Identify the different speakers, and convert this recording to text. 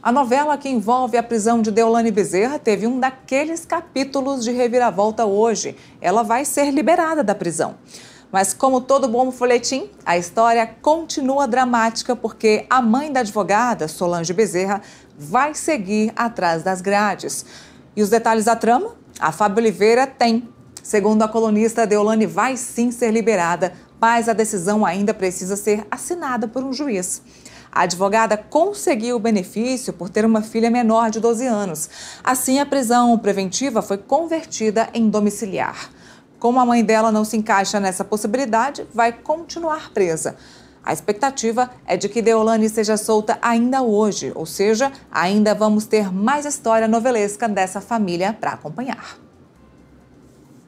Speaker 1: A novela que envolve a prisão de Deolane Bezerra teve um daqueles capítulos de reviravolta hoje. Ela vai ser liberada da prisão. Mas, como todo bom folhetim, a história continua dramática porque a mãe da advogada, Solange Bezerra, vai seguir atrás das grades. E os detalhes da trama? A Fábio Oliveira tem Segundo a colunista, Deolane vai sim ser liberada, mas a decisão ainda precisa ser assinada por um juiz. A advogada conseguiu o benefício por ter uma filha menor de 12 anos. Assim, a prisão preventiva foi convertida em domiciliar. Como a mãe dela não se encaixa nessa possibilidade, vai continuar presa. A expectativa é de que Deolane seja solta ainda hoje, ou seja, ainda vamos ter mais história novelesca dessa família para acompanhar.